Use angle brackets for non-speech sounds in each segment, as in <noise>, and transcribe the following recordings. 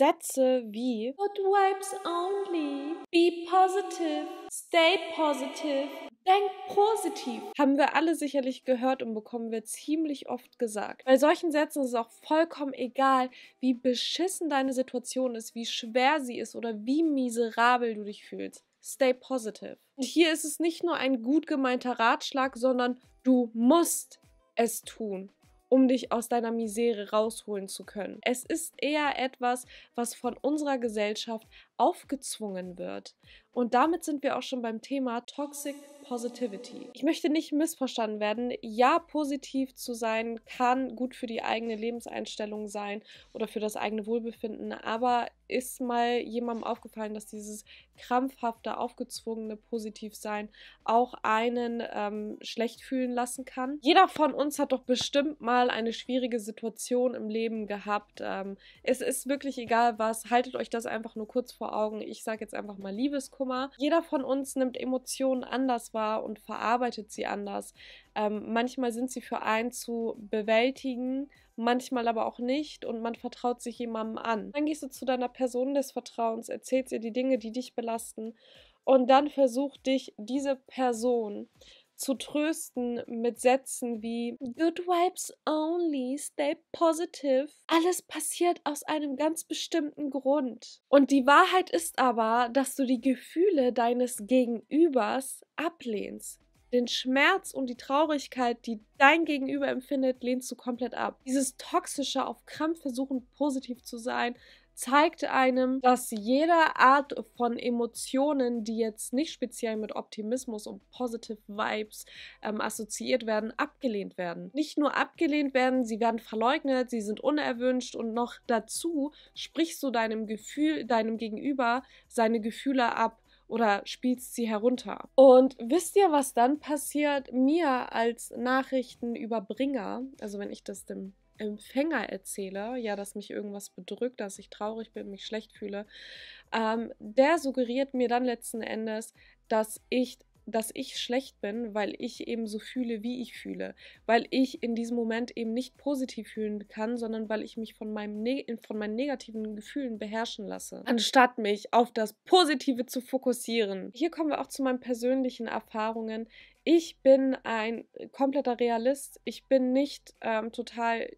Sätze wie Good vibes only, be positive, stay positive, denk positiv haben wir alle sicherlich gehört und bekommen wir ziemlich oft gesagt. Bei solchen Sätzen ist es auch vollkommen egal, wie beschissen deine Situation ist, wie schwer sie ist oder wie miserabel du dich fühlst. Stay positive. Und hier ist es nicht nur ein gut gemeinter Ratschlag, sondern du musst es tun um dich aus deiner Misere rausholen zu können. Es ist eher etwas, was von unserer Gesellschaft aufgezwungen wird. Und damit sind wir auch schon beim Thema Toxic Positivity. Ich möchte nicht missverstanden werden. Ja, positiv zu sein kann gut für die eigene Lebenseinstellung sein oder für das eigene Wohlbefinden, aber ist mal jemandem aufgefallen, dass dieses krampfhafte, aufgezwungene Positivsein auch einen ähm, schlecht fühlen lassen kann? Jeder von uns hat doch bestimmt mal eine schwierige Situation im Leben gehabt. Ähm, es ist wirklich egal was, haltet euch das einfach nur kurz vor Augen. Ich sage jetzt einfach mal Liebeskummer. Jeder von uns nimmt Emotionen anders wahr und verarbeitet sie anders. Ähm, manchmal sind sie für einen zu bewältigen, manchmal aber auch nicht und man vertraut sich jemandem an. Dann gehst du zu deiner Person des Vertrauens, erzählst ihr die Dinge, die dich belasten und dann versucht dich diese Person zu trösten mit Sätzen wie Good Vibes Only, Stay Positive. Alles passiert aus einem ganz bestimmten Grund. Und die Wahrheit ist aber, dass du die Gefühle deines Gegenübers ablehnst. Den Schmerz und die Traurigkeit, die dein Gegenüber empfindet, lehnst du komplett ab. Dieses toxische auf Krampf versuchen, positiv zu sein, zeigt einem, dass jede Art von Emotionen, die jetzt nicht speziell mit Optimismus und Positive Vibes ähm, assoziiert werden, abgelehnt werden. Nicht nur abgelehnt werden, sie werden verleugnet, sie sind unerwünscht und noch dazu sprichst du deinem Gefühl, deinem Gegenüber seine Gefühle ab oder spielst sie herunter. Und wisst ihr, was dann passiert? Mir als Nachrichtenüberbringer, also wenn ich das dem Empfänger erzähle, ja, dass mich irgendwas bedrückt, dass ich traurig bin, mich schlecht fühle, ähm, der suggeriert mir dann letzten Endes, dass ich dass ich schlecht bin, weil ich eben so fühle, wie ich fühle, weil ich in diesem Moment eben nicht positiv fühlen kann, sondern weil ich mich von, meinem ne von meinen negativen Gefühlen beherrschen lasse, anstatt mich auf das Positive zu fokussieren. Hier kommen wir auch zu meinen persönlichen Erfahrungen. Ich bin ein kompletter Realist. Ich bin nicht ähm, total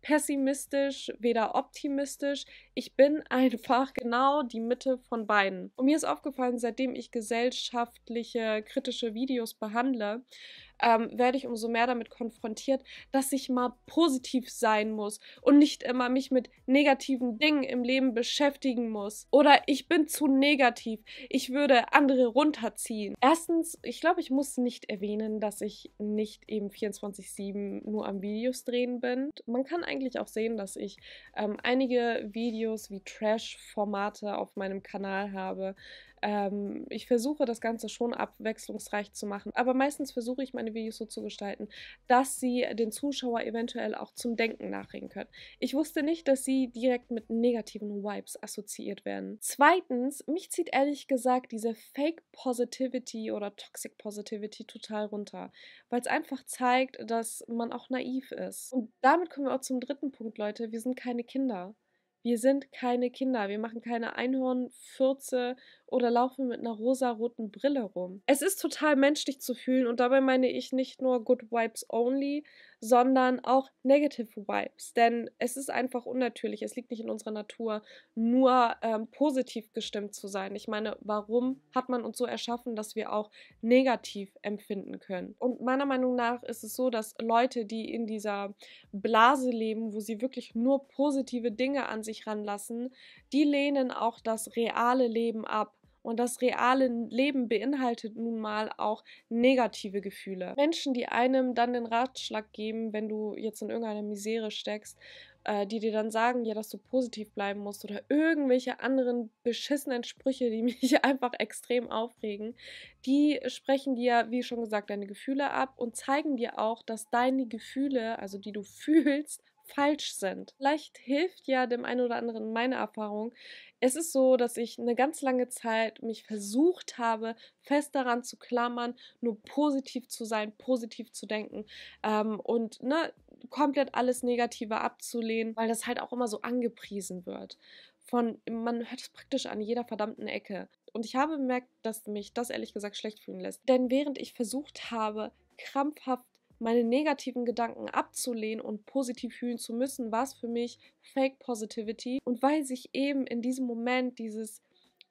pessimistisch, weder optimistisch. Ich bin <laughs> einfach genau die Mitte von beiden. Und mir ist aufgefallen, seitdem ich gesellschaftliche kritische Videos behandle, ähm, werde ich umso mehr damit konfrontiert, dass ich mal positiv sein muss und nicht immer mich mit negativen Dingen im Leben beschäftigen muss. Oder ich bin zu negativ, ich würde andere runterziehen. Erstens, ich glaube, ich muss nicht erwähnen, dass ich nicht eben 24-7 nur am Videos drehen bin. Man kann kann eigentlich auch sehen, dass ich ähm, einige Videos wie Trash-Formate auf meinem Kanal habe. Ähm, ich versuche das Ganze schon abwechslungsreich zu machen, aber meistens versuche ich meine Videos so zu gestalten, dass sie den Zuschauer eventuell auch zum Denken nachregen können. Ich wusste nicht, dass sie direkt mit negativen Vibes assoziiert werden. Zweitens, mich zieht ehrlich gesagt diese Fake Positivity oder Toxic Positivity total runter, weil es einfach zeigt, dass man auch naiv ist. Und damit kommen wir auch zum dritten Punkt, Leute. Wir sind keine Kinder. Wir sind keine Kinder, wir machen keine Einhornfürze oder laufen mit einer rosaroten Brille rum. Es ist total menschlich zu fühlen und dabei meine ich nicht nur Good Vibes Only, sondern auch negative Vibes. Denn es ist einfach unnatürlich. Es liegt nicht in unserer Natur, nur ähm, positiv gestimmt zu sein. Ich meine, warum hat man uns so erschaffen, dass wir auch negativ empfinden können? Und meiner Meinung nach ist es so, dass Leute, die in dieser Blase leben, wo sie wirklich nur positive Dinge an sich ranlassen, die lehnen auch das reale Leben ab. Und das reale Leben beinhaltet nun mal auch negative Gefühle. Menschen, die einem dann den Ratschlag geben, wenn du jetzt in irgendeiner Misere steckst, äh, die dir dann sagen, ja, dass du positiv bleiben musst oder irgendwelche anderen beschissenen Sprüche, die <laughs> mich einfach extrem aufregen, die sprechen dir, wie schon gesagt, deine Gefühle ab und zeigen dir auch, dass deine Gefühle, also die du <laughs> fühlst, falsch sind. Vielleicht hilft ja dem einen oder anderen meine Erfahrung. Es ist so, dass ich eine ganz lange Zeit mich versucht habe, fest daran zu klammern, nur positiv zu sein, positiv zu denken ähm, und ne, komplett alles Negative abzulehnen, weil das halt auch immer so angepriesen wird. Von, man hört es praktisch an jeder verdammten Ecke. Und ich habe bemerkt, dass mich das ehrlich gesagt schlecht fühlen lässt. Denn während ich versucht habe, krampfhaft meine negativen Gedanken abzulehnen und positiv fühlen zu müssen, war es für mich Fake Positivity. Und weil sich eben in diesem Moment dieses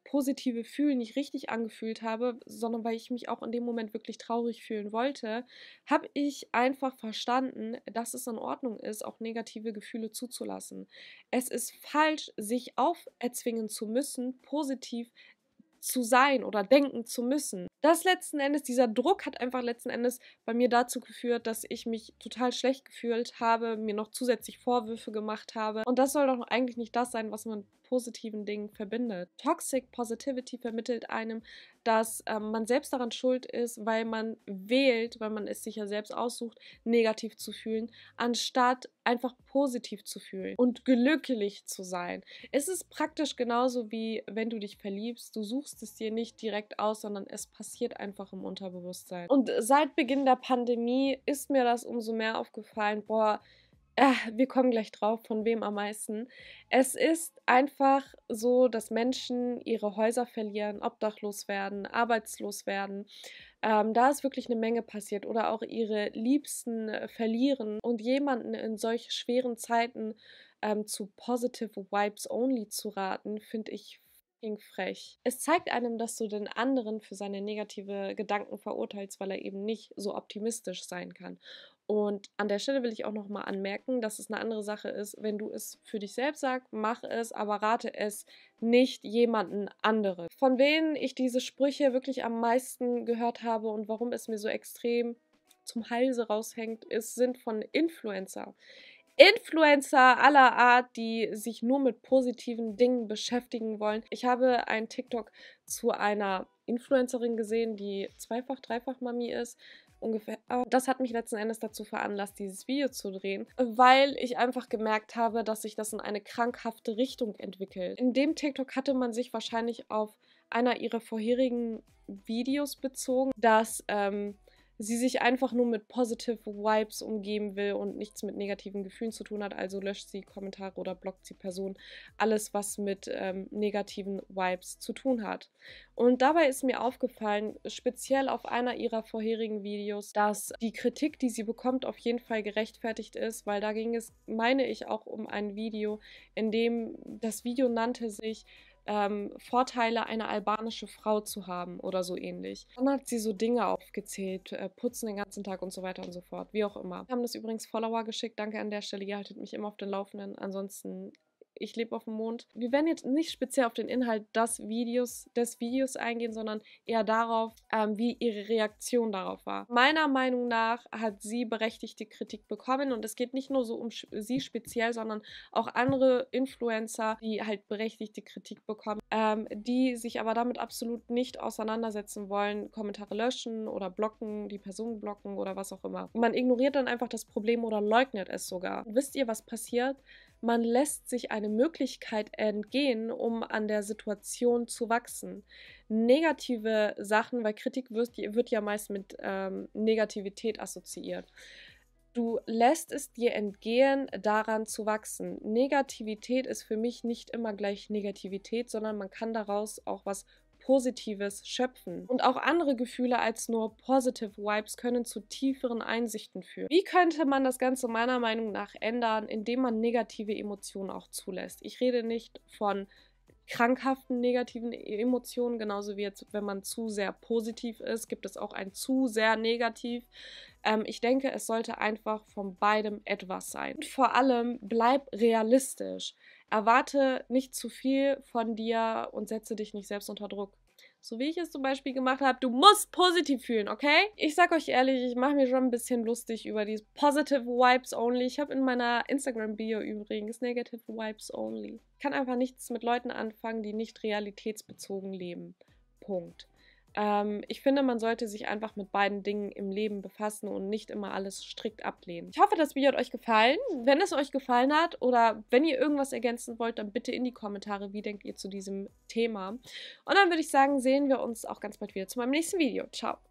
positive Fühlen nicht richtig angefühlt habe, sondern weil ich mich auch in dem Moment wirklich traurig fühlen wollte, habe ich einfach verstanden, dass es in Ordnung ist, auch negative Gefühle zuzulassen. Es ist falsch, sich auferzwingen zu müssen, positiv zu sein oder denken zu müssen das letzten Endes, dieser Druck hat einfach letzten Endes bei mir dazu geführt, dass ich mich total schlecht gefühlt habe, mir noch zusätzlich Vorwürfe gemacht habe. Und das soll doch eigentlich nicht das sein, was man positiven Dingen verbindet. Toxic Positivity vermittelt einem, dass ähm, man selbst daran schuld ist, weil man wählt, weil man es sich ja selbst aussucht, negativ zu fühlen, anstatt einfach positiv zu fühlen und glücklich zu sein. Es ist praktisch genauso wie wenn du dich verliebst. Du suchst es dir nicht direkt aus, sondern es passiert einfach im Unterbewusstsein. Und seit Beginn der Pandemie ist mir das umso mehr aufgefallen, boah, äh, wir kommen gleich drauf, von wem am meisten. Es ist einfach so, dass Menschen ihre Häuser verlieren, obdachlos werden, arbeitslos werden. Ähm, da ist wirklich eine Menge passiert oder auch ihre Liebsten äh, verlieren und jemanden in solch schweren Zeiten ähm, zu positive Vibes only zu raten, finde ich frech. Es zeigt einem, dass du den anderen für seine negative Gedanken verurteilst, weil er eben nicht so optimistisch sein kann. Und an der Stelle will ich auch nochmal anmerken, dass es eine andere Sache ist, wenn du es für dich selbst sagst, mach es, aber rate es nicht jemanden anderen. Von wem ich diese Sprüche wirklich am meisten gehört habe und warum es mir so extrem zum Halse raushängt, ist, sind von Influencer. Influencer aller Art, die sich nur mit positiven Dingen beschäftigen wollen. Ich habe einen TikTok zu einer Influencerin gesehen, die zweifach, dreifach Mami ist, ungefähr das hat mich letzten Endes dazu veranlasst, dieses Video zu drehen, weil ich einfach gemerkt habe, dass sich das in eine krankhafte Richtung entwickelt. In dem TikTok hatte man sich wahrscheinlich auf einer ihrer vorherigen Videos bezogen, dass ähm, sie sich einfach nur mit positive Vibes umgeben will und nichts mit negativen Gefühlen zu tun hat. Also löscht sie Kommentare oder blockt sie Personen. Alles, was mit ähm, negativen Vibes zu tun hat. Und dabei ist mir aufgefallen, speziell auf einer ihrer vorherigen Videos, dass die Kritik, die sie bekommt, auf jeden Fall gerechtfertigt ist, weil da ging es, meine ich, auch um ein Video, in dem das Video nannte sich ähm, Vorteile, eine albanische Frau zu haben oder so ähnlich. Dann hat sie so Dinge aufgezählt, äh, putzen den ganzen Tag und so weiter und so fort, wie auch immer. Wir haben das übrigens Follower geschickt, danke an der Stelle, ihr haltet mich immer auf den Laufenden, ansonsten ich lebe auf dem Mond. Wir werden jetzt nicht speziell auf den Inhalt des Videos, des Videos eingehen, sondern eher darauf, ähm, wie ihre Reaktion darauf war. Meiner Meinung nach hat sie berechtigte Kritik bekommen und es geht nicht nur so um sie speziell, sondern auch andere Influencer, die halt berechtigte Kritik bekommen, ähm, die sich aber damit absolut nicht auseinandersetzen wollen, Kommentare löschen oder blocken, die Person blocken oder was auch immer. Man ignoriert dann einfach das Problem oder leugnet es sogar. wisst ihr, was passiert? man lässt sich eine Möglichkeit entgehen, um an der Situation zu wachsen. Negative Sachen, weil Kritik wird, wird ja meist mit ähm, Negativität assoziiert. Du lässt es dir entgehen, daran zu wachsen. Negativität ist für mich nicht immer gleich Negativität, sondern man kann daraus auch was Positives schöpfen. Und auch andere Gefühle als nur Positive Vibes können zu tieferen Einsichten führen. Wie könnte man das Ganze meiner Meinung nach ändern, indem man negative Emotionen auch zulässt? Ich rede nicht von krankhaften negativen e-, Emotionen, genauso wie jetzt, wenn man zu sehr positiv ist, gibt es auch ein zu sehr negativ. Ähm, ich denke, es sollte einfach von beidem etwas sein. Und vor allem bleib realistisch erwarte nicht zu viel von dir und setze dich nicht selbst unter Druck. So wie ich es zum Beispiel gemacht habe, du musst positiv fühlen, okay? Ich sag euch ehrlich, ich mache mir schon ein bisschen lustig über die Positive Vibes Only. Ich habe in meiner Instagram-Bio übrigens Negative Vibes Only. Ich kann einfach nichts mit Leuten anfangen, die nicht realitätsbezogen leben. Punkt. Ähm, ich finde, man sollte sich einfach mit beiden Dingen im Leben befassen und nicht immer alles strikt ablehnen. Ich hoffe, das Video hat euch gefallen. Wenn es euch gefallen hat oder wenn ihr irgendwas ergänzen wollt, dann bitte in die Kommentare, wie denkt ihr zu diesem Thema. Und dann würde ich sagen, sehen wir uns auch ganz bald wieder zu meinem nächsten Video. Ciao!